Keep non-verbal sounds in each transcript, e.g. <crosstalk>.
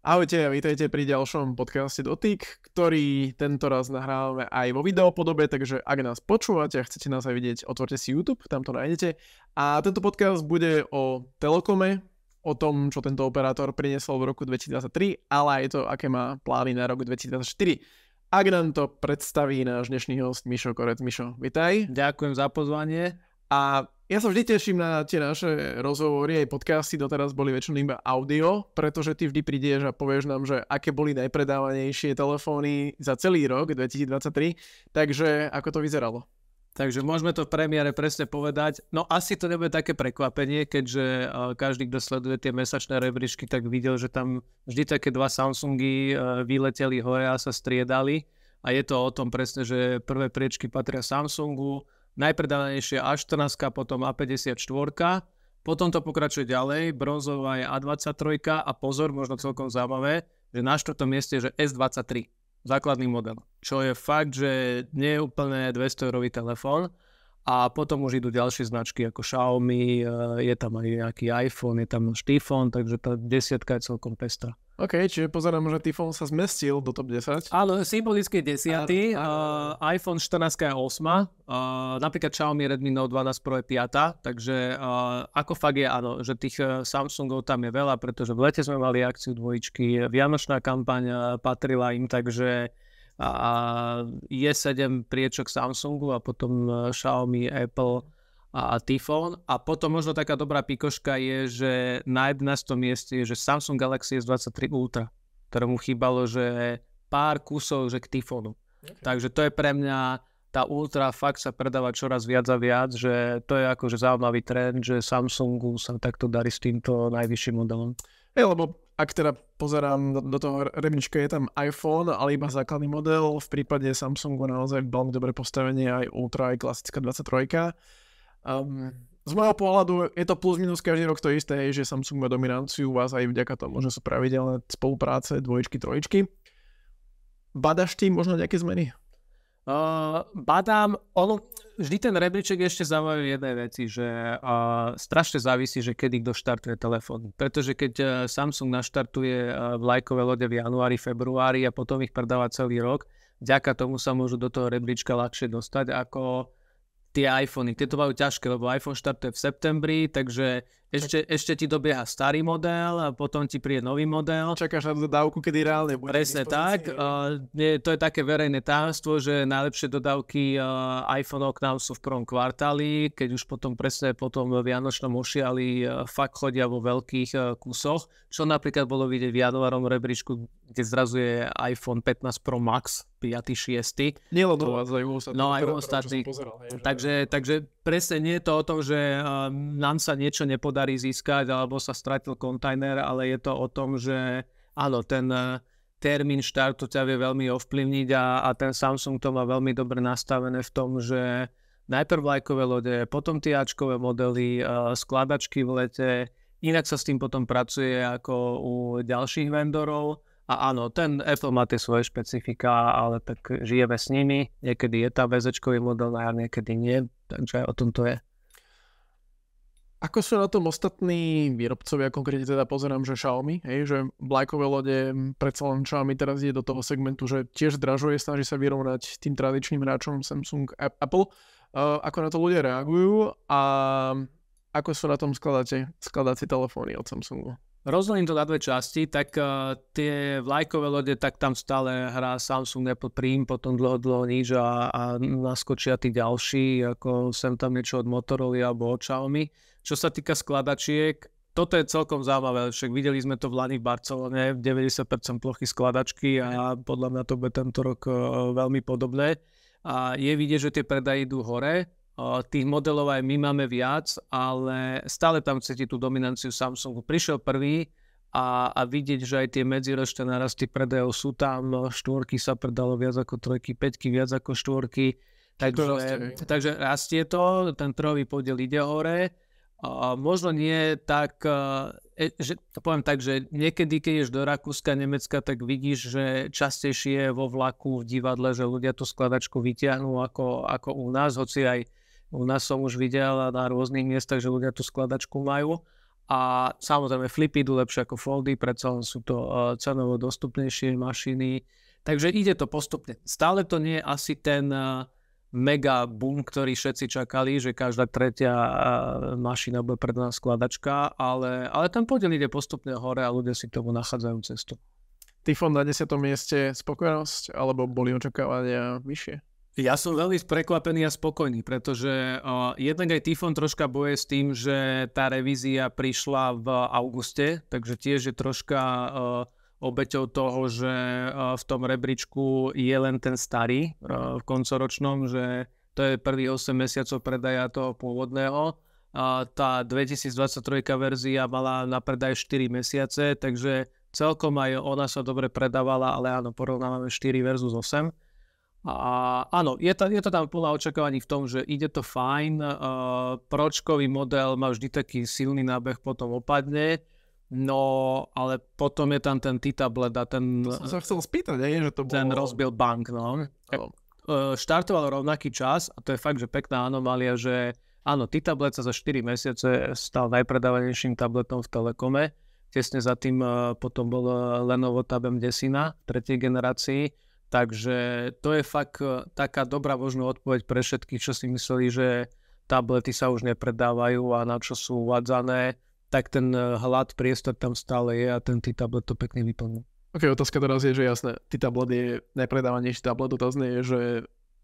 Ahojte a vítajte pri ďalšom podcaste Dotyk, ktorý tento raz nahrávame aj vo videopodobe, takže ak nás počúvate a chcete nás aj vidieť, otvorte si YouTube, tam to nájdete. A tento podcast bude o Telekome, o tom, čo tento operátor priniesol v roku 2023, ale aj to, aké má plány na rok 2024. Ak nám to predstaví náš dnešný host Mišo Korec. Mišo, vitaj. Ďakujem za pozvanie. A ja sa vždy teším na tie naše rozhovory, aj podcasty doteraz boli väčšinou iba audio, pretože ty vždy prídeš a povieš nám, že aké boli najpredávanejšie telefóny za celý rok 2023, takže ako to vyzeralo? Takže môžeme to v premiére presne povedať. No asi to nebude také prekvapenie, keďže eh, každý, kto sleduje tie mesačné rebríčky, tak videl, že tam vždy také dva Samsungy eh, vyleteli hore a sa striedali. A je to o tom presne, že prvé priečky patria Samsungu, najpredávanejšia A14, potom A54. Potom to pokračuje ďalej, bronzová je A23 a pozor, možno celkom zaujímavé, že na štvrtom mieste je S23, základný model, čo je fakt, že nie je úplne 200 eurový telefón a potom už idú ďalšie značky ako Xiaomi, e, je tam aj nejaký iPhone, je tam štýfón, takže tá desiatka je celkom pestrá. OK, čiže pozerám, že iPhone sa zmestil do top 10. Áno, symbolické a... Uh, iPhone 14 je 8. Uh, napríklad Xiaomi Redmi Note 12 Pro je 5. Takže uh, ako fakt je, áno, že tých uh, Samsungov tam je veľa, pretože v lete sme mali akciu dvojičky, vianočná kampaň uh, patrila im, takže uh, je 7 priečok Samsungu a potom uh, Xiaomi, Apple, a Tifón. A potom možno taká dobrá pikoška je, že na 11. mieste je, že Samsung Galaxy S23 Ultra, ktorému chýbalo, že pár kusov, že k Tifónu. Okay. Takže to je pre mňa tá Ultra fakt sa predáva čoraz viac a viac, že to je akože zaujímavý trend, že Samsungu sa takto darí s týmto najvyšším modelom. Hej, lebo ak teda pozerám do toho rebnička, je tam iPhone, ale iba základný model. V prípade Samsungu naozaj veľmi dobré postavenie aj Ultra, aj klasická 23. Um, z môjho pohľadu je to plus minus každý rok to isté, že Samsung má dominanciu vás aj vďaka tomu, že sú pravidelné spolupráce, dvojičky, trojičky. Badaš ty možno nejaké zmeny? Uh, badám, ono, vždy ten rebríček ešte zaujímavý jednej veci, že uh, strašne závisí, že kedy kto štartuje telefón. Pretože keď uh, Samsung naštartuje uh, eh, vlajkové lode v januári, februári a potom ich predáva celý rok, vďaka tomu sa môžu do toho rebríčka ľahšie dostať ako tie iPhony. Tieto majú ťažké, lebo iPhone štartuje v septembri, takže ešte, ešte ti dobieha starý model a potom ti príde nový model. Čakáš na dodávku, kedy reálne bude. Presne tak. Uh, je, to je také verejné tajomstvo, že najlepšie dodávky uh, iPhone nám sú v prvom kvartáli, keď už potom presne potom v Vianočnom ošiali uh, fakt chodia vo veľkých uh, kusoch, čo napríklad bolo vidieť v januárom rebríčku, kde zrazu je iPhone 15 Pro Max 5. 6. Nielen to, vás, aj No aj ostatní. Takže, takže presne nie je to o tom, že uh, nám sa niečo nepodá podarí získať, alebo sa stratil kontajner, ale je to o tom, že áno, ten eh, termín štartu ťa vie veľmi ovplyvniť a, a ten Samsung to má veľmi dobre nastavené v tom, že najprv vlajkové lode, potom Ačkové modely, eh, skladačky v lete, inak sa s tým potom pracuje ako u ďalších vendorov. A áno, ten Apple má tie svoje špecifika, ale tak žijeme s nimi. Niekedy je tá väzečkový model na jar, niekedy nie. Takže o tom to je. Ako sú na tom ostatní výrobcovia, konkrétne teda pozerám, že Xiaomi, hej, že vlajkové lode, predsa len Xiaomi teraz ide do toho segmentu, že tiež dražuje, snaží sa vyrovnať tým tradičným hráčom Samsung, a Apple. ako na to ľudia reagujú a ako sú na tom skladáte, skladacie telefóny od Samsungu? Rozdelím to na dve časti, tak uh, tie vlajkové lode, tak tam stále hrá Samsung Apple Prime, potom dlho, dlho nič a, a naskočia tí ďalší, ako sem tam niečo od Motorola alebo od Xiaomi čo sa týka skladačiek, toto je celkom zaujímavé, však videli sme to v Lani v Barcelone, 90% plochy skladačky a podľa mňa to bude tento rok e, veľmi podobné. A je vidieť, že tie predaje idú hore, e, tých modelov aj my máme viac, ale stále tam cíti tú dominanciu Samsungu. Prišiel prvý a, a vidieť, že aj tie medziročné narasty predajov sú tam, štvorky sa predalo viac ako trojky, peťky viac ako štvorky, takže, takže rastie to, ten trhový podiel ide hore možno nie tak, uh, že, poviem tak, že niekedy, keď ješ do Rakúska, Nemecka, tak vidíš, že častejšie je vo vlaku, v divadle, že ľudia tú skladačku vyťahnú ako, ako u nás, hoci aj u nás som už videl na rôznych miestach, že ľudia tú skladačku majú. A samozrejme flipy idú lepšie ako foldy, predsa len sú to uh, cenovo dostupnejšie mašiny. Takže ide to postupne. Stále to nie je asi ten uh, mega boom, ktorý všetci čakali, že každá tretia mašina bude predaná skladačka, ale, ale ten podiel ide postupne hore a ľudia si k tomu nachádzajú cestu. Tyfon na 10. mieste spokojnosť, alebo boli očakávania vyššie? Ja som veľmi prekvapený a spokojný, pretože uh, jednak aj Tyfon troška boje s tým, že tá revízia prišla v auguste, takže tiež je troška uh, obeťou toho, že v tom rebríčku je len ten starý v koncoročnom, že to je prvý 8 mesiacov predaja toho pôvodného. A tá 2023 verzia mala na predaj 4 mesiace, takže celkom aj ona sa dobre predávala, ale áno, porovnávame 4 versus 8. A áno, je to, je to tam plná očakávaní v tom, že ide to fajn, pročkový model má vždy taký silný nábeh, potom opadne, No, ale potom je tam ten Titablet a ten... To som sa chcel spýtať, aj, že to bol... Ten rozbil bank, no. oh. Štartoval rovnaký čas a to je fakt, že pekná anomália, že áno, tablet sa za 4 mesiace stal najpredávanejším tabletom v Telekome. Tesne za tým e, potom bol e, Lenovo Tab M10 na tretej generácii. Takže to je fakt taká dobrá možná odpoveď pre všetkých, čo si mysleli, že tablety sa už nepredávajú a na čo sú uvádzané tak ten eh, hlad, priestor tam stále je a ten T-tablet to pekne vyplnil. Ok, otázka teraz je, že jasné, T-tablet je najpredávanejší tablet, otázne je, že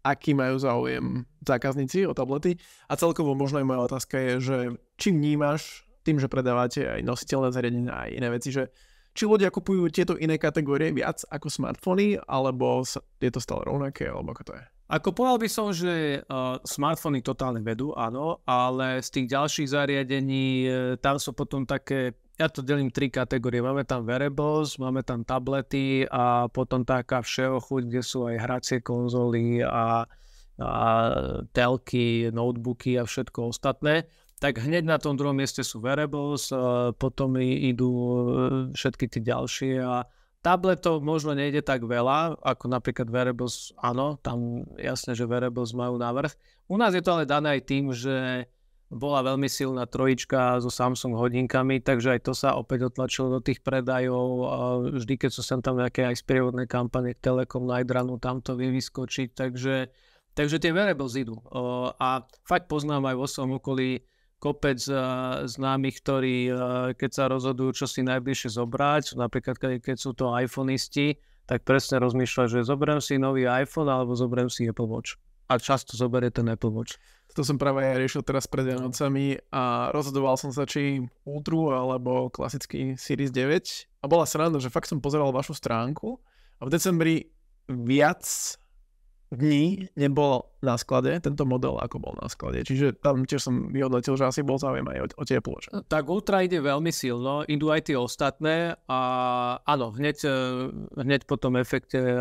aký majú záujem zákazníci o tablety a celkovo možno aj moja otázka je, že či vnímaš tým, že predávate aj nositeľné zariadenia a iné veci, že či ľudia kupujú tieto iné kategórie viac ako smartfóny, alebo je to stále rovnaké, alebo ako to je? Ako povedal by som, že uh, smartfóny totálne vedú, áno, ale z tých ďalších zariadení uh, tam sú potom také, ja to delím tri kategórie. Máme tam wearables, máme tam tablety a potom taká všeochuť, kde sú aj hracie konzoly a, a telky, notebooky a všetko ostatné. Tak hneď na tom druhom mieste sú wearables, uh, potom idú uh, všetky tie ďalšie a tabletov možno nejde tak veľa, ako napríklad wearables, áno, tam jasne, že wearables majú navrh. U nás je to ale dané aj tým, že bola veľmi silná trojička so Samsung hodinkami, takže aj to sa opäť otlačilo do tých predajov. Vždy, keď sú sem tam nejaké aj sprievodné kampane, Telekom, Nightrunu, tam to vie vyskočiť, takže, takže tie wearables idú. A fakt poznám aj vo svojom okolí kopec uh, známych, ktorí uh, keď sa rozhodujú, čo si najbližšie zobrať, napríklad keď sú to iPhoneisti, tak presne rozmýšľať, že zoberiem si nový iPhone alebo zoberiem si Apple Watch. A často zoberie ten Apple Watch. To som práve aj riešil teraz pred Vianocami a rozhodoval som sa, či Ultra alebo klasický Series 9. A bola sranda, že fakt som pozeral vašu stránku a v decembri viac dní nebol na sklade, tento model ako bol na sklade. Čiže tam tiež som vyhodnotil, že asi bol záujem aj o, o teplo. Že? Hm, tak Ultra ide veľmi silno, idú aj tie ostatné a áno, hneď, e, hneď po tom efekte e,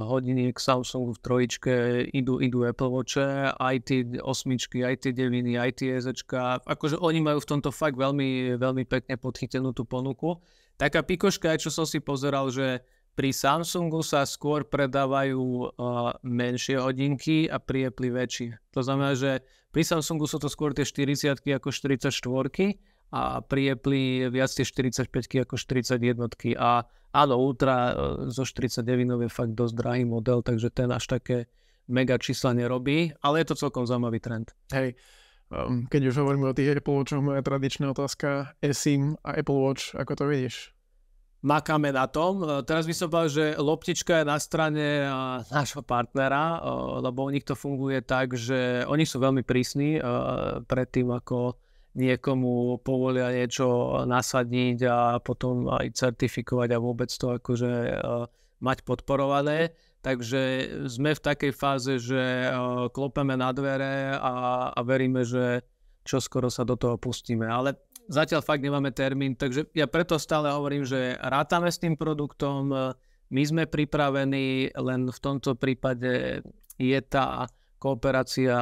hodiniek Samsungu v trojičke idú, idú Apple Watch, aj tie osmičky, aj tie deviny, aj tie jezečka. Akože oni majú v tomto fakt veľmi, veľmi pekne podchytenú tú ponuku. Taká pikoška, čo som si pozeral, že pri Samsungu sa skôr predávajú uh, menšie hodinky a pri väčšie. To znamená, že pri Samsungu sú to skôr tie 40 ako 44 a pri viac tie 45 ako 41 a áno, Ultra uh, zo 49 je fakt dosť drahý model, takže ten až také mega čísla nerobí, ale je to celkom zaujímavý trend. Hej, um, keď už hovoríme o tých Apple Watchoch, moja tradičná otázka, eSIM a Apple Watch, ako to vidíš? makáme na tom. E, teraz by som povedal, že loptička je na strane e, nášho partnera, e, lebo u nich to funguje tak, že oni sú veľmi prísni tým, ako niekomu povolia niečo nasadniť a potom aj certifikovať a vôbec to akože mať podporované. Takže sme v takej fáze, že klopeme na dvere a, a veríme, že čo skoro sa do toho pustíme. Ale Zatiaľ fakt nemáme termín, takže ja preto stále hovorím, že rátame s tým produktom, e, my sme pripravení, len v tomto prípade je tá kooperácia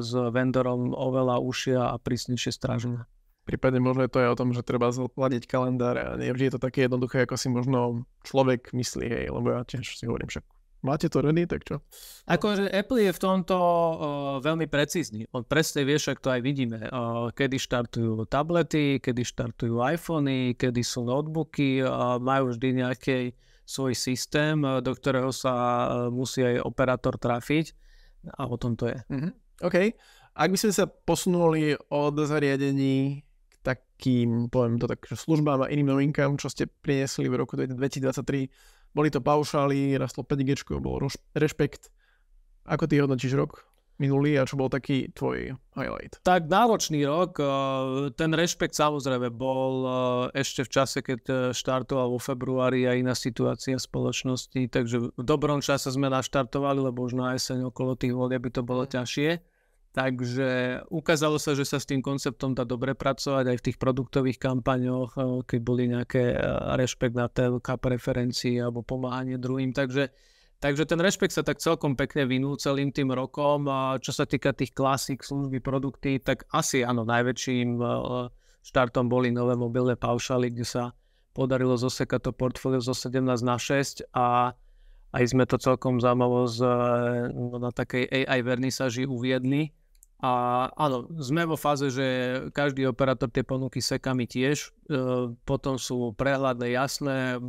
s vendorom oveľa užšia a prísnejšie strážená. Prípadne možno je to aj o tom, že treba zladiť kalendár a nevždy je to také jednoduché, ako si možno človek myslí, hej, lebo ja tiež si hovorím, že máte to rený, tak čo? Akože Apple je v tomto uh, veľmi precízny. On presne vie, však to aj vidíme, uh, kedy štartujú tablety, kedy štartujú iPhony, kedy sú notebooky, uh, majú vždy nejaký svoj systém, uh, do ktorého sa uh, musí aj operátor trafiť a o tom to je. Mm-hmm. OK. Ak by sme sa posunuli od zariadení k takým, poviem to tak, službám a iným novinkám, čo ste priniesli v roku 2023, boli to paušály, rastlo 5G, bol rešpekt. Ako ty hodnotíš rok minulý a čo bol taký tvoj highlight? Tak náročný rok, eh, ten rešpekt samozrejme bol eh, ešte v čase, keď eh, štartoval vo februári a iná situácia spoločnosti, takže v dobrom čase sme naštartovali, lebo už na jeseň okolo tých volieb by to bolo mhm. ťažšie. Takže ukázalo sa, že sa s tým konceptom dá dobre pracovať aj v tých produktových kampaňoch, eh, keď boli nejaké eh, rešpekt na TLK preferencii alebo pomáhanie druhým. Takže, takže ten rešpekt sa tak celkom pekne vynul celým tým rokom. A čo sa týka tých klasík, služby, produkty, tak asi áno, najväčším eh, štartom boli nové mobilné paušály, kde sa podarilo zosekať to portfólio zo 17 na 6 a aj sme to celkom zaujímavo no, na takej AI vernisaži uviedli a áno, sme vo fáze, že každý operátor tie ponuky sekami tiež, e, potom sú prehľadné, jasné. E,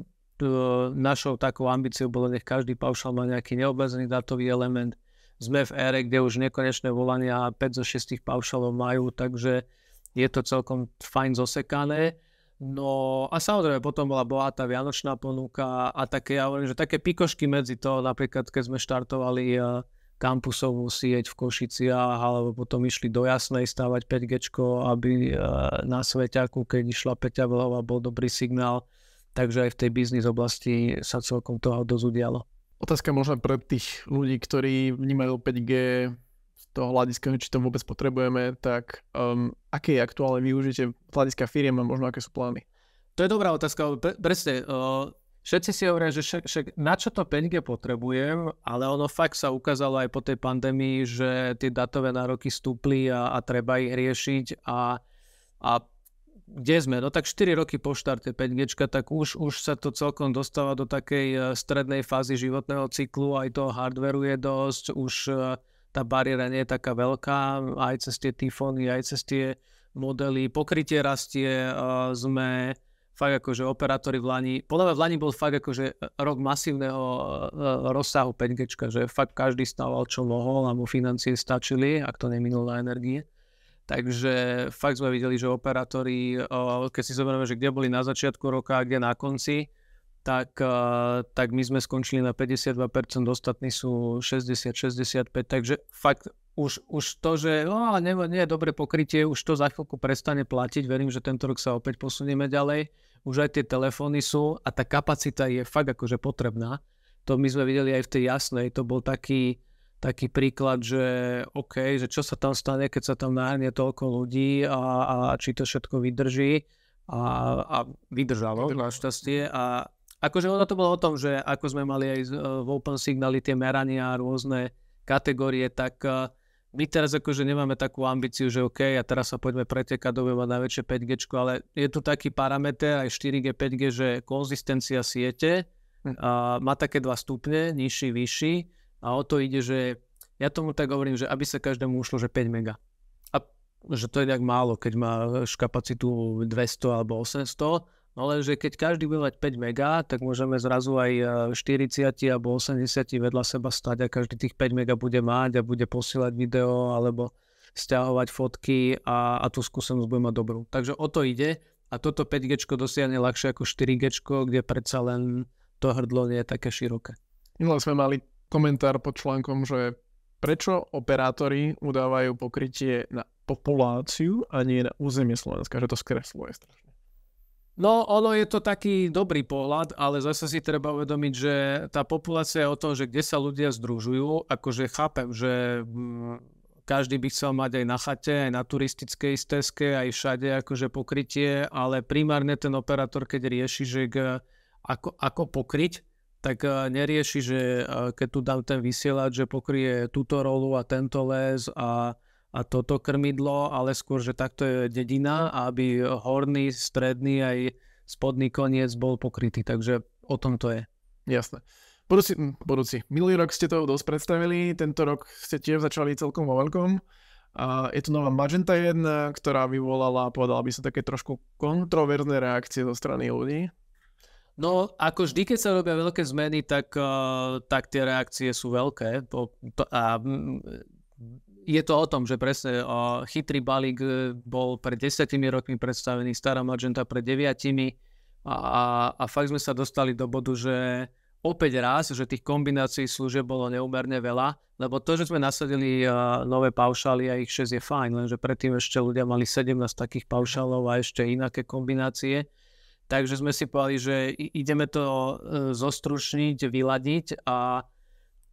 našou takou ambíciou bolo, nech každý paušal má nejaký neobmedzený datový element. Sme v ére, kde už nekonečné volania 5 zo 6 paušalov majú, takže je to celkom fajn zosekané. No a samozrejme potom bola bohatá vianočná ponuka a také, ja hovorím, že také pikošky medzi to, napríklad keď sme štartovali uh, kampusovú sieť v Košiciach, alebo potom išli do Jasnej stávať 5G, aby e, na Sveťaku, keď išla Peťa Vlhova, bol dobrý signál. Takže aj v tej biznis oblasti sa celkom toho dozudialo. Otázka možno pre tých ľudí, ktorí vnímajú 5G z toho hľadiska, či to vôbec potrebujeme, tak um, aké je aktuálne využitie hľadiska firiem a možno aké sú plány? To je dobrá otázka. Pre, presne, uh Všetci si hovoria, že však, však na čo to 5G potrebujem, ale ono fakt sa ukázalo aj po tej pandémii, že tie datové nároky stúpli a, a treba ich riešiť a, a kde sme? No tak 4 roky po štarte 5G, tak už, už sa to celkom dostáva do takej e, strednej fázy životného cyklu, aj toho hardveru je dosť, už e, tá bariéra nie je taká veľká, aj cez tie tifóny, aj cez tie modely, pokrytie rastie, e, sme fakt akože operátori v Lani, podľa mňa v Lani bol fakt akože rok masívneho e, e, rozsahu 5 že fakt každý stával čo mohol a mu financie stačili, ak to neminul na energie. Takže fakt sme videli, že operátori, keď si zoberieme, že kde boli na začiatku roka a kde na konci, tak, eh, tak my sme skončili na 52%, ostatní sú 60-65%, takže fakt už, už to, že no, nie, nie je dobre pokrytie, už to za chvíľku prestane platiť, verím, že tento rok sa opäť posunieme ďalej, už aj tie telefóny sú a tá kapacita je fakt akože potrebná. To my sme videli aj v tej jasnej, to bol taký, taký príklad, že OK, že čo sa tam stane, keď sa tam nahrnie toľko ľudí a, a či to všetko vydrží a, a vydržalo, šťastie a Akože ono to bolo o tom, že ako sme mali aj e, v Open Signali tie merania a rôzne kategórie, tak e, my teraz akože nemáme takú ambíciu, že OK, a teraz sa poďme pretekať, do na najväčšie 5G, ale je tu taký parameter aj 4G, 5G, že konzistencia siete hm. a má také dva stupne, nižší, vyšší a o to ide, že ja tomu tak hovorím, že aby sa každému ušlo, že 5 mega. A že to je tak málo, keď máš kapacitu 200 alebo 800, No že keď každý bude mať 5 mega, tak môžeme zrazu aj 40 e, alebo 80 vedľa seba stať a každý tých 5 mega bude mať a bude posielať video alebo stiahovať fotky a, a tú skúsenosť bude mať dobrú. Takže o to ide a toto 5G dosiahne ľahšie ako 4G, kde predsa len to hrdlo nie je také široké. Minule sme mali komentár pod článkom, že prečo operátori udávajú pokrytie na populáciu a nie na územie Slovenska, že to skresluje strašne. No, ono je to taký dobrý pohľad, ale zase si treba uvedomiť, že tá populácia je o tom, že kde sa ľudia združujú, akože chápem, že mm, každý by chcel mať aj na chate, aj na turistickej stezke, aj všade akože pokrytie, ale primárne ten operátor, keď rieši, že k, ako, ako pokryť, tak eh, nerieši, že eh, keď tu dám ten vysielač, že pokrie túto rolu a tento les a a toto krmidlo, ale skôr, že takto je dedina, mm. aby horný, stredný aj spodný koniec bol pokrytý. Takže o tom to je. Jasné. Budúci, hm, budúci. Minulý rok ste to dosť predstavili, tento rok ste tiež začali celkom vo veľkom. A je tu nová Magenta 1, ktorá vyvolala, povedala by sa, také trošku kontroverzné reakcie zo strany ľudí. No, ako vždy, keď sa robia veľké zmeny, tak, uh, tak tie reakcie sú veľké. To, to, a hm, je to o tom, že presne uh, chytrý balík e, bol pred desiatimi rokmi predstavený, stará Magenta pred deviatimi a, a, a fakt sme sa dostali do bodu, že opäť raz, že tých kombinácií služieb bolo neúmerne veľa, lebo to, že sme nasadili uh, nové paušály a ich 6 je fajn, lenže predtým ešte ľudia mali 17 takých paušálov a ešte inaké kombinácie. Takže sme si povedali, že ideme to uh, zostručniť, vyladiť a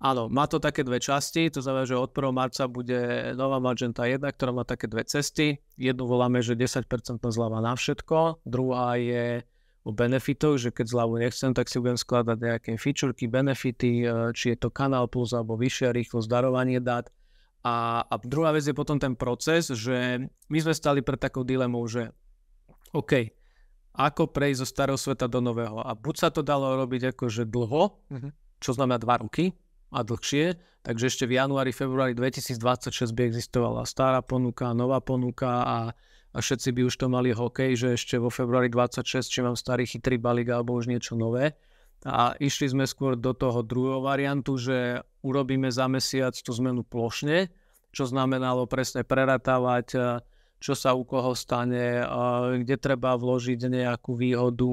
Áno, má to také dve časti, to znamená, že od 1. marca bude nová Magenta 1, ktorá má také dve cesty. Jednu voláme, že 10% zľava na všetko, druhá je o benefitoch, že keď zľavu nechcem, tak si budem skladať nejaké fičurky, benefity, e, či je to kanál plus alebo vyššia rýchlosť, darovanie dát. A, a druhá vec je potom ten proces, že my sme stali pred takou dilemou, že OK, ako prejsť zo starého sveta do nového. A buď sa to dalo robiť akože dlho, mhm. čo znamená dva roky, a dlhšie, takže ešte v januári, februári 2026 by existovala stará ponuka, nová ponuka a, a všetci by už to mali hokej, že ešte vo februári 26, či mám starý chytrý balík alebo už niečo nové. A išli sme skôr do toho druhého variantu, že urobíme za mesiac tú zmenu plošne, čo znamenalo presne preratávať čo sa u koho stane, kde treba vložiť nejakú výhodu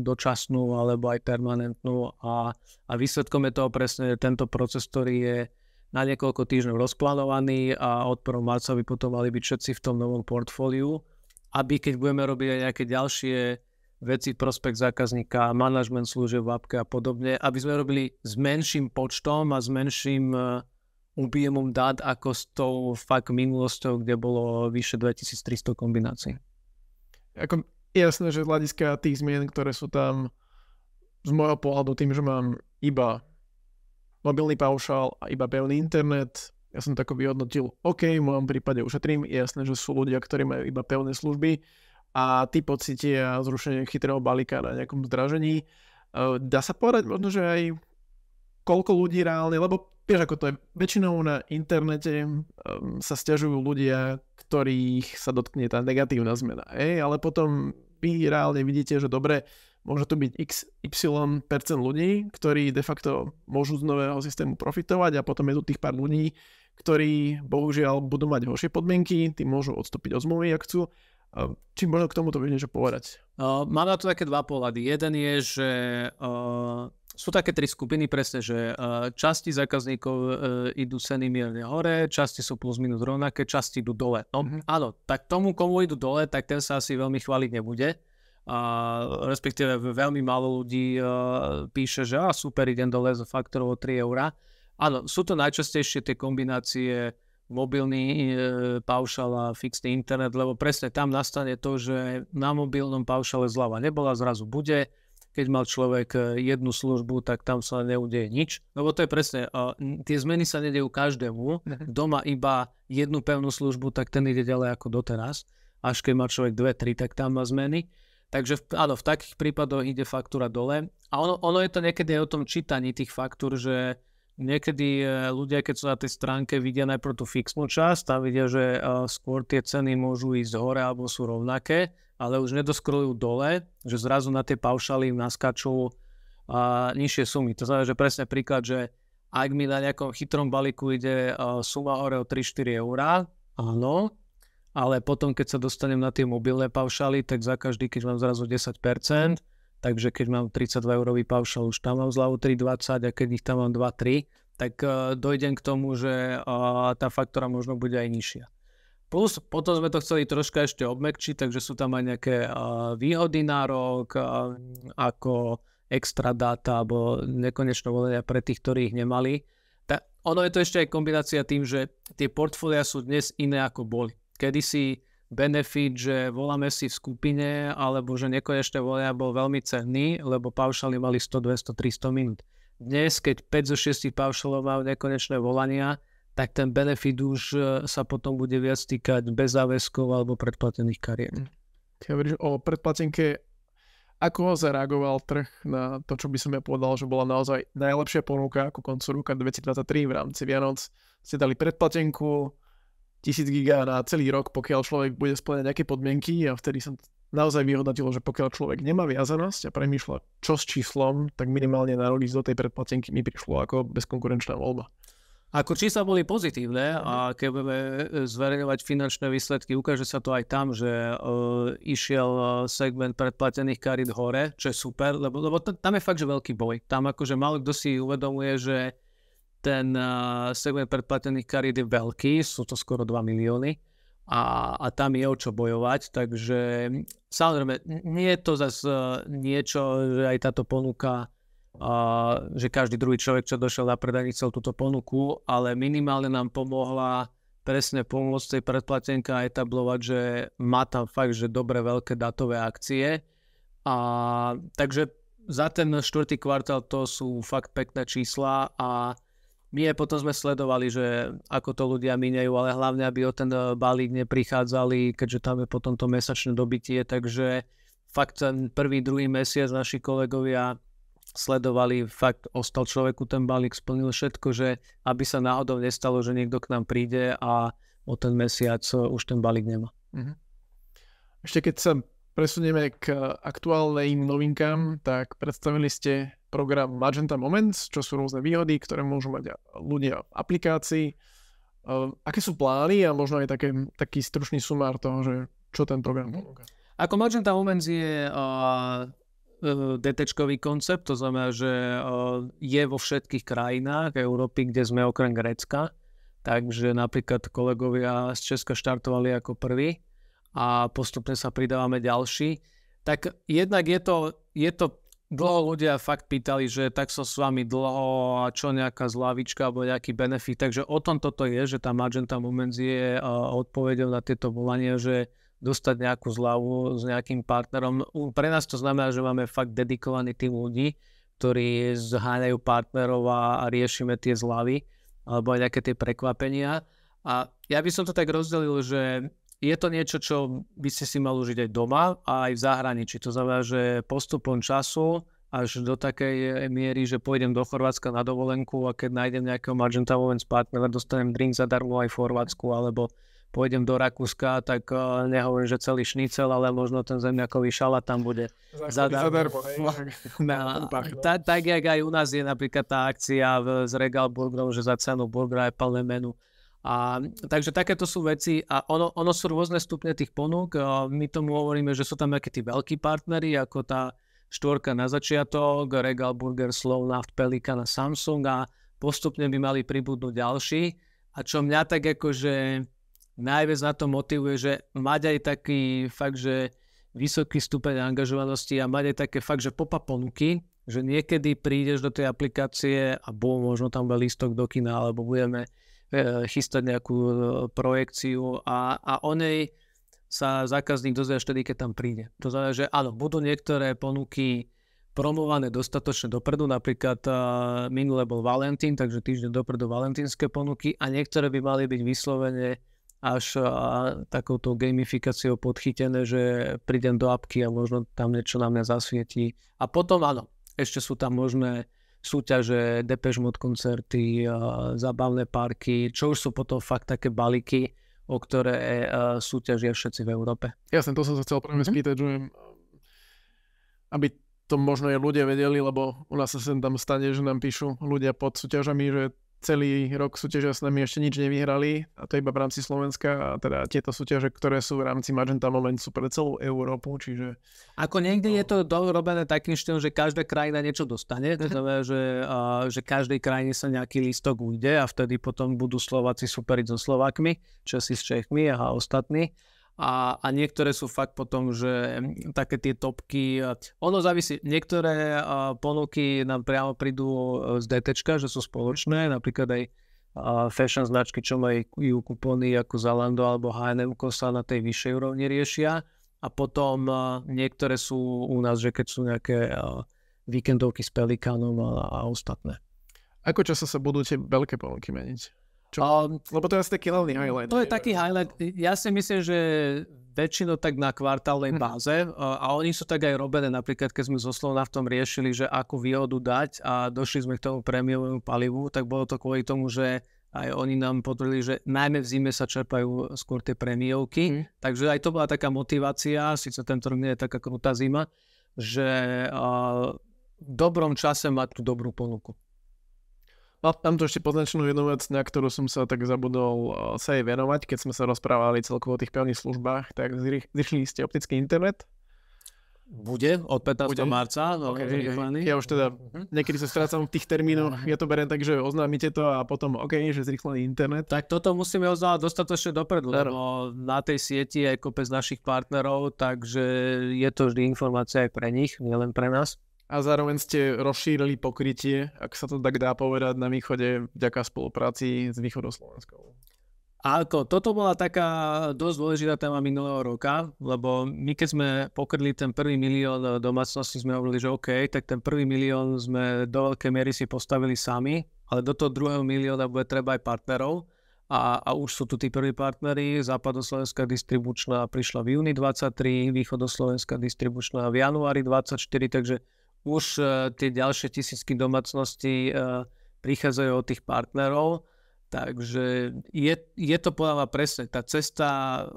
dočasnú alebo aj permanentnú a, a výsledkom je toho presne tento proces, ktorý je na niekoľko týždňov rozplánovaný a od 1. marca by potom mali byť všetci v tom novom portfóliu, aby keď budeme robiť aj nejaké ďalšie veci, prospekt zákazníka, manažment služieb v a podobne, aby sme robili s menším počtom a s menším objemom dát ako s tou fakt minulosťou, kde bolo vyše 2300 kombinácií. Ako jasné, že z hľadiska tých zmien, ktoré sú tam z môjho pohľadu tým, že mám iba mobilný paušál a iba pevný internet, ja som tako vyhodnotil, OK, v mojom prípade ušetrím, je jasné, že sú ľudia, ktorí majú iba pevné služby a tí pocitia zrušenie chytrého balíka na nejakom zdražení. Eh, dá sa povedať možno, že aj koľko ľudí reálne, lebo vieš, ako to je, väčšinou na internete um, sa stiažujú ľudia, ktorých sa dotkne tá negatívna zmena, ej, ale potom vy reálne vidíte, že dobre, môže tu byť x, y percent ľudí, ktorí de facto môžu z nového systému profitovať a potom je tu tých pár ľudí, ktorí bohužiaľ budú mať horšie podmienky, tí môžu odstúpiť od zmluvy, ak chcú. Um, či možno k tomuto vieš niečo povedať? Uh, mám na to také dva pohľady. Jeden je, že uh sú také tri skupiny presne, že eh, časti zákazníkov eh, idú ceny mierne hore, časti sú plus minus rovnaké, časti idú dole. No mm-hmm. áno, tak tomu, komu idú dole, tak ten sa asi veľmi chváliť nebude. A respektíve veľmi málo ľudí eh, píše, že a super, idem dole za faktorov o 3 eurá. Áno, sú to najčastejšie tie kombinácie mobilný e, paušal a fixný internet, lebo presne tam nastane to, že na mobilnom paušale zľava nebola, zrazu bude, keď mal človek e, jednu službu, tak tam sa neudeje nič. Lebo to je presne, uh, tie zmeny sa nedejú každému. Kto mhm. má iba jednu pevnú službu, tak ten ide ďalej ako doteraz. Až keď má človek dve, tri, tak tam má zmeny. Takže v, áno, v takých prípadoch ide faktúra dole. A ono, ono je to niekedy aj o tom čítaní tých faktúr, že Niekedy e, ľudia, keď sú na tej stránke, vidia najprv tú fixnú časť, tam vidia, že e, skôr tie ceny môžu ísť hore alebo sú rovnaké, ale už nedoskrolujú dole, že zrazu na tie paušály im naskačú nižšie sumy. To znamená, že presne príklad, že ak mi na nejakom chytrom balíku ide e, suma hore o 3-4 eurá, áno, ale potom, keď sa dostanem na tie mobilné paušály, tak za každý, keď mám zrazu 10%, takže keď mám 32 eurový paušal, už tam mám zľavu 3,20 a keď ich tam mám 2,3, tak uh, dojdem k tomu, že uh, tá faktora možno bude aj nižšia. Plus potom sme to chceli troška ešte obmekčiť, takže sú tam aj nejaké uh, výhody na rok, uh, ako extra dáta alebo nekonečno volenia pre tých, ktorí ich nemali. Ta, ono je to ešte aj kombinácia tým, že tie portfólia sú dnes iné ako boli. Kedy si benefit, že voláme si v skupine, alebo že nekonečné volania bol veľmi cenný, lebo paušály mali 100, 200, 300 minút. Dnes, keď 5 zo 6 paušalov má nekonečné volania, tak ten benefit už e, sa potom bude viac týkať bez záväzkov alebo predplatených kariet. Hm. Keď hovoríš o predplatenke, ako zareagoval trh na to, čo by som ja povedal, že bola naozaj najlepšia ponuka ako koncu roka 2023 v rámci Vianoc. Ste dali predplatenku, 1000 giga na celý rok, pokiaľ človek bude splňať nejaké podmienky a vtedy som naozaj vyhodnotilo, že pokiaľ človek nemá viazanosť a premýšľa čo s číslom, tak minimálne na rok do tej predplatenky mi prišlo ako bezkonkurenčná voľba. Ako čísla boli pozitívne a keď budeme e, zverejňovať finančné výsledky, ukáže sa to aj tam, že uh, išiel e, segment predplatených karit hore, čo je super, lebo, lebo tam je fakt, že veľký boj. Tam akože malo kto si uvedomuje, že ten uh, segment predplatených kariet je veľký, sú to skoro 2 milióny a, a tam je o čo bojovať, takže hm, samozrejme nie je to zase uh, niečo, že aj táto ponuka, uh, že každý druhý človek, čo došiel na predaní chcel túto ponuku, ale minimálne nám pomohla presne pomôcť tej predplatenka a etablovať, že má tam fakt, že dobre veľké datové akcie. A, takže za ten štvrtý kvartál to sú fakt pekné čísla a aj potom sme sledovali, že ako to ľudia minejú, ale hlavne, aby o ten e, balík neprichádzali, keďže tam je potom to mesačné dobitie, takže fakt ten prvý, druhý mesiac naši kolegovia sledovali, fakt ostal človeku ten balík, splnil všetko, že aby sa náhodou nestalo, že niekto k nám príde a o ten mesiac e, už ten balík nemá. Mm-hmm. Ešte keď sa presunieme k aktuálnym novinkám, tak predstavili ste program Magenta Moments, čo sú rôzne výhody, ktoré môžu mať ľudia v aplikácii. Ehm, aké sú plány a možno aj také, taký stručný sumár toho, že čo ten program ponúka? Ako Magenta Moments je e, DT-čkový koncept, to znamená, že e, je vo všetkých krajinách Európy, kde sme okrem Grécka, takže napríklad kolegovia z Česka štartovali ako prví a postupne sa pridávame ďalší. Tak jednak je to, je to dlho ľudia fakt pýtali, že tak som s vami dlho a čo nejaká zľavička alebo nejaký benefit. Takže o tom toto je, že tá Magenta Moments je odpovedou na tieto volania, že dostať nejakú zľavu s nejakým partnerom. Pre nás to znamená, že máme fakt dedikovaný tým ľudí, ktorí zháňajú partnerov a riešime tie zľavy alebo aj nejaké tie prekvapenia. A ja by som to tak rozdelil, že je to niečo, čo by ste si mali užiť aj doma a aj v zahraničí. To znamená, že postupom času až do takej miery, že pôjdem do Chorvátska na dovolenku a keď nájdem nejakého Magenta Women's partnera, dostanem drink zadarmo aj v Chorvátsku, alebo pôjdem do Rakúska, tak eh, nehovorím, že celý šnicel, ale možno ten zemňakový šala tam bude zadarmo. No, tak, jak aj u nás je napríklad tá akcia v, s Regal Burgerom, že za cenu burgera je plné menu a, takže takéto sú veci a ono, ono sú rôzne stupne tých ponúk. A my tomu hovoríme, že sú tam nejakí tí veľkí partnery, ako tá štvorka na začiatok, Regal Burger, Slovnaft, Pelikan a Samsung a postupne by mali pribudnúť ďalší. A čo mňa tak akože najviac na to motivuje, že mať aj taký fakt, že vysoký stupeň angažovanosti a mať aj také fakt, že popa ponuky, že niekedy prídeš do tej aplikácie a bol možno tam bude listok do kina, alebo budeme E, chystať nejakú e, projekciu a, a o nej sa zákazník dozvie až vtedy, keď tam príde. To znamená, že áno, budú niektoré ponuky promované dostatočne dopredu, napríklad uh, e, minule bol Valentín, takže týždeň dopredu valentínske ponuky a niektoré by mali byť vyslovene až uh, takouto gamifikáciou podchytené, že prídem do apky a možno tam niečo na mňa zasvietí. A potom áno, ešte sú tam možné súťaže, Depeche Mode koncerty, e, zábavné parky, čo už sú potom fakt také balíky, o ktoré e, súťažia všetci v Európe. Jasne, to som sa chcel práve mhm. spýtať, že um, aby to možno aj ľudia vedeli, lebo u nás sa sem tam stane, že nám píšu ľudia pod súťažami, že celý rok súťažia s nami, ešte nič nevyhrali a to iba v rámci Slovenska a teda tieto súťaže, ktoré sú v rámci Magenta Moment sú pre celú Európu, čiže... Ako niekde to... No. je to dorobené takým štýlom, že každá krajina niečo dostane, <laughs> znamená, že, a, že každej krajine sa nejaký listok ujde a vtedy potom budú Slováci superiť so Slovákmi, Česi s Čechmi a ostatní a, a niektoré sú fakt potom, že také tie topky, ono závisí, niektoré ponuky nám priamo prídu e, z DT, že sú spoločné, napríklad aj fashion značky, čo majú kupóny ako Zalando alebo H&M sa na tej vyššej úrovni riešia a potom niektoré sú u nás, že keď sú nejaké víkendovky s Pelikánom a, a ostatné. Ako často sa budú tie veľké ponuky meniť? Čo? Um, Lebo to je asi taký hlavný highlight. To je taký highlight. Ja si myslím, že väčšinou tak na kvartálnej mhm. báze a oni sú tak aj robené, napríklad keď sme zo Slovna v tom riešili, že akú výhodu dať a došli sme k tomu prémiovému palivu, tak bolo to kvôli tomu, že aj oni nám potvrdili, že najmä v zime sa čerpajú skôr tie premiovky, mm. takže aj to bola taká motivácia, síce tento rok nie je taká krutá zima, že uh, v dobrom čase mať tú dobrú ponuku. No, tam to ešte poznačenú jednu vec, na ktorú som sa tak zabudol eh, sa jej venovať, keď sme sa rozprávali celkovo o tých pevných službách, tak zišli ste optický internet. Bude od 15. Bude. marca. Okay, okay. Ja už teda mhm. niekedy sa strácam v tých termínoch, mhm. ja to beriem tak, že oznámite to a potom OK, že zrýchlený internet. Tak toto musíme oznávať dostatočne dopredu, Dar. lebo na tej sieti je kopec našich partnerov, takže je to vždy informácia aj pre nich, nielen pre nás a zároveň ste rozšírili pokrytie, ak sa to tak dá povedať, na východe vďaka spolupráci s východoslovenskou. Ako, toto bola taká dosť dôležitá téma minulého roka, lebo my keď sme pokrli ten prvý milión domácností, sme hovorili, že OK, tak ten prvý milión sme do veľkej miery si postavili sami, ale do toho druhého milióna bude treba aj partnerov. A, a už sú tu tí prví partnery, západoslovenská distribučná prišla v júni 23, východoslovenská distribučná v januári 24, takže už e, tie ďalšie tisícky domácnosti e, prichádzajú od tých partnerov. Takže je, je to podľa mňa presne. Tá cesta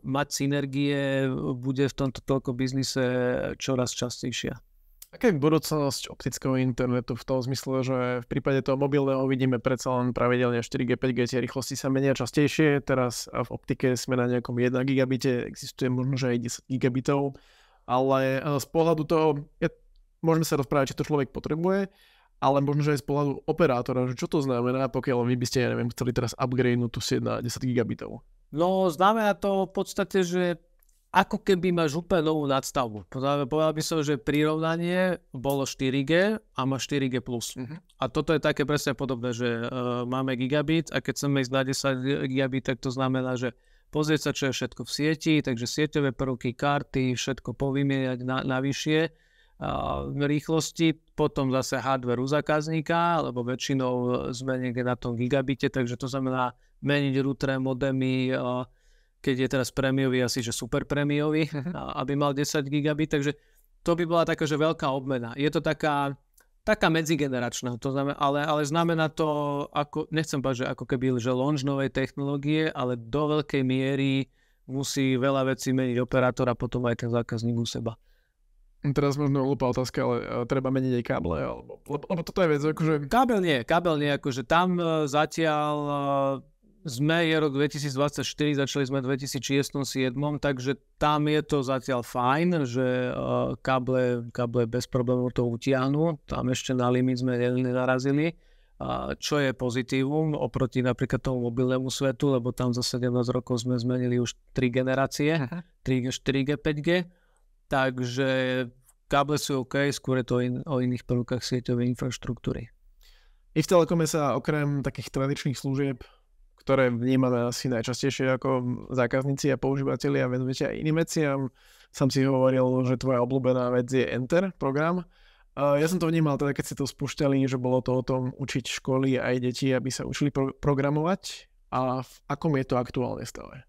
mať synergie bude v tomto toľko biznise čoraz častejšia. Aká je budúcnosť optického internetu v tom zmysle, že v prípade toho mobilného vidíme predsa len pravidelne 4G, 5G, tie rýchlosti sa menia častejšie. Teraz e, v optike sme na nejakom 1 gigabite, existuje možno, že aj 10 gigabitov. Ale z pohľadu toho, ja Môžeme sa rozprávať, či to človek potrebuje, ale možno, že aj z pohľadu operátora, že čo to znamená, pokiaľ vy by ste, ja neviem, chceli teraz upgrade tú sieť na 10 gigabitov? No, znamená to v podstate, že ako keby máš úplne novú nadstavbu. Povedal by som, že prirovnanie bolo 4G a má 4G+. Uh-huh. Mhm. A toto je také presne podobné, že uh, máme gigabit a keď chceme ísť na 10 gigabit, tak to znamená, že pozrieť sa, čo je všetko v sieti, takže sieťové prvky, karty, všetko povymieňať na, na vyššie rýchlosti, potom zase hardware u zákazníka, lebo väčšinou sme niekde na tom gigabite, takže to znamená meniť routere, modemy, keď je teraz prémiový, asi že super prémiový, <laughs> aby mal 10 gigabit, takže to by bola taká, že veľká obmena. Je to taká, taká medzigeneračná, to znamená, ale, ale znamená to, ako, nechcem povedať, že ako keby že launch novej technológie, ale do veľkej miery musí veľa vecí meniť operátor a potom aj ten zákazník u seba. Teraz možno hlúpa otázka, ale e, treba meniť aj káble, alebo, lebo, lebo toto je vec, akože... Kábel nie, kábel nie, akože tam uh, zatiaľ uh, sme, je rok 2024, začali sme 2006-2007, takže tam je to zatiaľ fajn, že uh, káble, káble bez problémov to utiahnu, tam ešte na limit sme nenarazili, čo je pozitívum oproti napríklad tomu mobilnému svetu, lebo tam za 17 rokov sme zmenili už 3 generácie, 3G, 4G, 5G, Takže káble sú OK, skôr je to in, o iných prvkách sieťovej infraštruktúry. I v Telekome sa okrem takých tradičných služieb, ktoré vnímame asi najčastejšie ako zákazníci a používateľi a venujete aj iným veciam, som si hovoril, že tvoja obľúbená vec je Enter program. Ja som to vnímal teda, keď si to spúšťali, že bolo to o tom učiť školy aj deti, aby sa učili pro- programovať. A v akom je to aktuálne stave?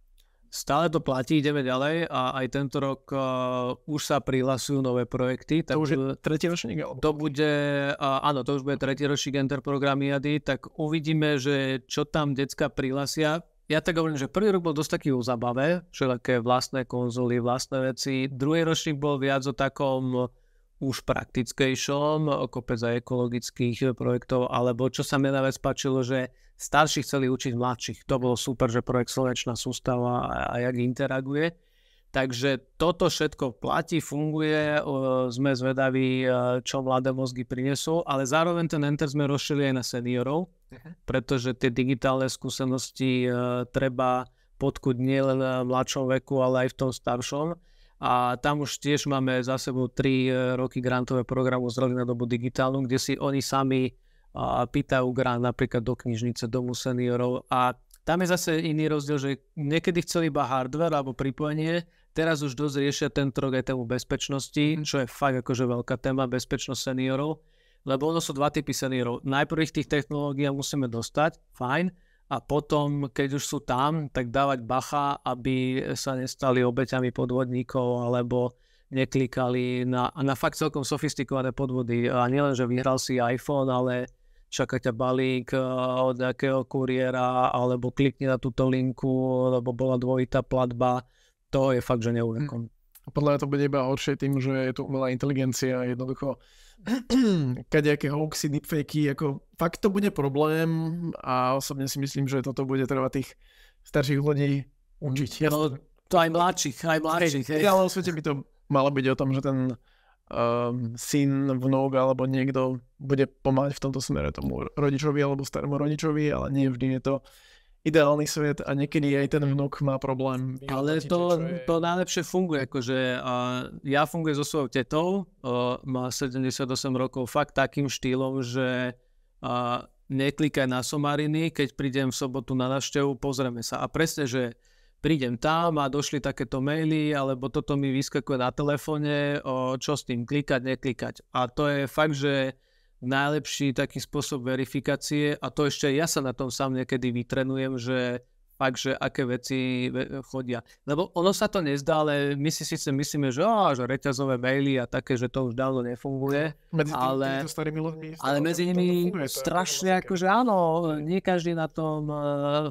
Stále to platí, ideme ďalej a aj tento rok uh, už sa prihlasujú nové projekty. Tak, to už je eh, tretí ročník? Alebo... To bude, uh, áno, to už bude tretí ročník Enter IADY, tak uvidíme, že čo tam decka prihlasia. Ja tak hovorím, že prvý rok bol dosť taký o zabave, všelijaké vlastné konzoly, vlastné veci. Druhý ročník bol viac o takom už praktickejšom, kopec aj ekologických projektov, alebo čo sa mi najviac páčilo, že starší chceli učiť mladších. To bolo super, že projekt Slovenčná sústava a, a jak interaguje. Takže toto všetko platí, funguje, e, sme zvedaví, e, čo mladé mozgy prinesú, ale zároveň ten enter sme rozšili aj na seniorov, mhm. pretože tie digitálne skúsenosti e, treba podkúť nielen v mladšom veku, ale aj v tom staršom. A tam už tiež máme za sebou 3 roky grantové programu zrovna na dobu digitálnu, kde si oni sami pýtajú grant napríklad do knižnice, domu seniorov a tam je zase iný rozdiel, že niekedy chceli iba hardware alebo pripojenie, teraz už dosť riešia ten trok aj tému bezpečnosti, mhm. čo je fakt akože veľká téma, bezpečnosť seniorov, lebo ono sú dva typy seniorov. Najprv ich tých technológií musíme dostať, fajn, a potom, keď už sú tam, tak dávať bacha, aby sa nestali obeťami podvodníkov alebo neklikali na, na fakt celkom sofistikované podvody. A nielen, že vyhral si iPhone, ale čaká ťa balík eh, od nejakého kuriéra, alebo klikni na túto linku, lebo bola dvojitá platba. To je fakt, že hm. neúrekom. A podľa mňa to bude iba horšie tým, že je tu umelá inteligencia a jednoducho <clears throat> kadejaké hoaxy, deepfakey, ako fakt to bude problém a osobne si myslím, že toto bude treba tých starších ľudí učiť. Ja... No, to aj mladších, aj mladších. Hej, hej. Ale v svete by to malo byť o tom, že ten um, syn, vnúk alebo niekto bude pomáhať v tomto smere tomu rodičovi alebo starému rodičovi, ale nie vždy je to ideálny svet a niekedy aj ten vnúk má problém. Ale to, je... to najlepšie funguje, akože a ja fungujem so svojou tetou, a má 78 rokov, fakt takým štýlom, že a neklikaj na somariny, keď prídem v sobotu na návštevu, pozrieme sa. A presne, že prídem tam a došli takéto maily, alebo toto mi vyskakuje na telefóne, o čo s tým klikať, neklikať. A to je fakt, že najlepší taký spôsob verifikácie a to ešte ja sa na tom sám niekedy vytrenujem, že fakt, že aké veci chodia. Lebo ono sa to nezdá, ale my si síce myslíme, že, á, že reťazové maily a také, že to už dávno nefunguje. Medzi tým, ale, tým starými ľuďmi, ale medzi nimi strašne, ako, že áno, nie každý na tom uh,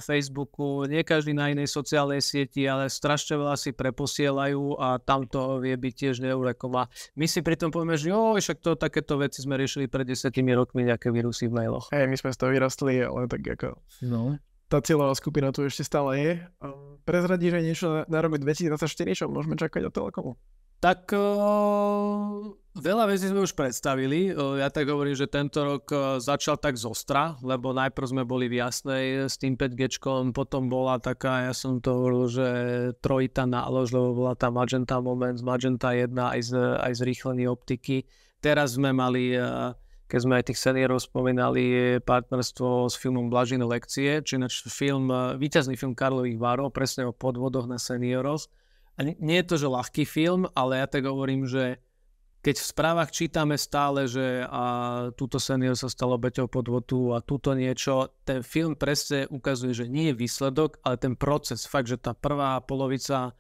Facebooku, nie každý na inej sociálnej sieti, ale strašne veľa si preposielajú a tam to vie byť tiež neurekom. my si pritom povieme, že jo, však to takéto veci sme riešili pred desiatimi rokmi nejaké vírusy v mailoch. Hej, my sme z toho vyrastli, ale tak ako... No tá cieľová skupina tu ešte stále je. Ehm, prezradíš aj niečo na, rok 2024, čo môžeme čakať od Telekomu? Tak uh, veľa vecí sme už predstavili. Uh, ja tak hovorím, že tento rok uh, začal tak zostra, lebo najprv sme boli v jasnej s tým 5G, potom bola taká, ja som to hovoril, že trojita nálož, lebo bola tá Magenta Moment, Magenta 1 aj z, aj z rýchlený optiky. Teraz sme mali uh, keď sme aj tých seniorov spomínali, je partnerstvo s filmom Blažine lekcie, či ináč film, eh, víťazný film Karlových Várov, presne o podvodoch na seniorov. A nie, nie je to, že ľahký film, ale ja tak hovorím, že keď v správach čítame stále, že a túto senior sa stalo beťou podvodu a túto niečo, ten film presne ukazuje, že nie je výsledok, ale ten proces. Fakt, že tá prvá polovica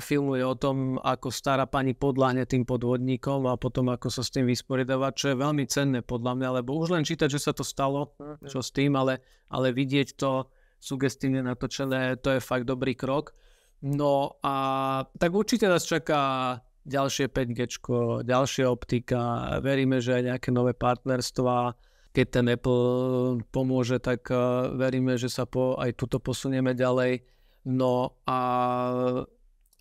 filmuje o tom, ako stará pani podláhne tým podvodníkom a potom ako sa s tým vysporiadava, čo je veľmi cenné podľa mňa, lebo už len čítať, že sa to stalo, mhm. čo s tým, ale, ale vidieť to sugestívne natočené, to je fakt dobrý krok. No a tak určite nás čaká ďalšie 5G, ďalšia optika, veríme, že aj nejaké nové partnerstva, keď ten Apple pomôže, tak e, veríme, že sa po, aj tuto posunieme ďalej. No a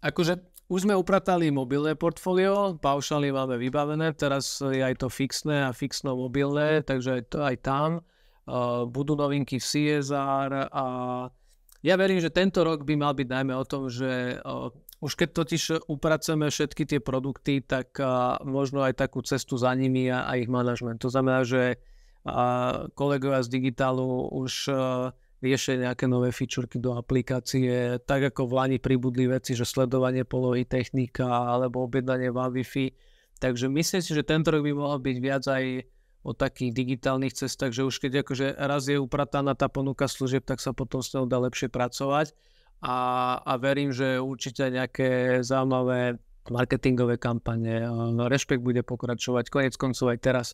akože už sme upratali mobilné portfólio, paušály máme vybavené, teraz je aj to fixné a fixno mobilné, takže aj, to, aj tam. Uh, budú novinky v CSR a ja verím, že tento rok by mal byť najmä o tom, že uh, už keď totiž upracujeme všetky tie produkty, tak uh, možno aj takú cestu za nimi a, a ich manažment. To znamená, že uh, kolegovia z digitálu už uh, riešia nejaké nové fičurky do aplikácie, tak ako v Lani pribudli veci, že sledovanie polohy technika alebo objednanie v Wi-Fi. Takže myslím si, že tento rok by mohol byť viac aj o takých digitálnych cestách, že už keď akože raz je uprataná tá ponuka služieb, tak sa potom s ňou dá lepšie pracovať a, a verím, že určite nejaké zaujímavé marketingové kampane, rešpekt bude pokračovať, konec koncov aj teraz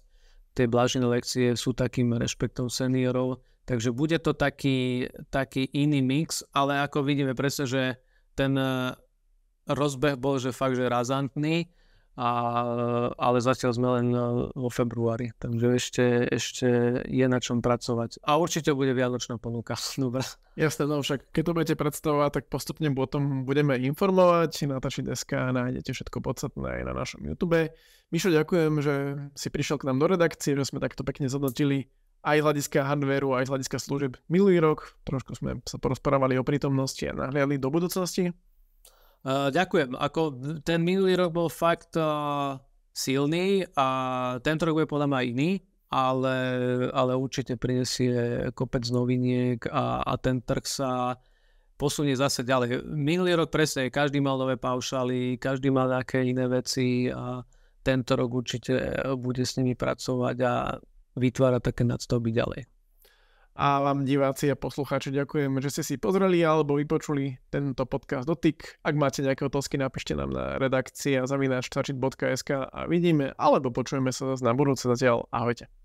tie blážené lekcie sú takým rešpektom seniorov, Takže bude to taký, taký iný mix, ale ako vidíme presne, že ten e, rozbeh bol, že fakt, že razantný, a, ale zatiaľ sme len e, vo februári, takže ešte, ešte je na čom pracovať. A určite bude vianočná ponuka. <laughs> Dobre. Jasné, no však keď to budete predstavovať, tak postupne o tom budeme informovať. Na tači deska nájdete všetko podstatné aj na našom YouTube. Mišo, ďakujem, že si prišiel k nám do redakcie, že sme takto pekne zadotili aj z hľadiska hardwareu, aj z hľadiska služieb. Minulý rok trošku sme sa porozprávali o prítomnosti a nahliadli do budúcnosti. Uh, ďakujem. Ako ten minulý rok bol fakt uh, silný a tento rok bude podľa mňa iný, ale, ale určite prinesie kopec noviniek a, a ten trh sa posunie zase ďalej. Minulý rok presne, každý mal nové paušály, každý mal nejaké iné veci a tento rok určite bude s nimi pracovať a vytvára také nadstavby ďalej. A vám diváci a poslucháči ďakujem, že ste si pozreli alebo vypočuli tento podcast dotyk. Ak máte nejaké otázky, napíšte nám na redakcia zavináč a vidíme alebo počujeme sa zase na budúce zatiaľ. Ahojte.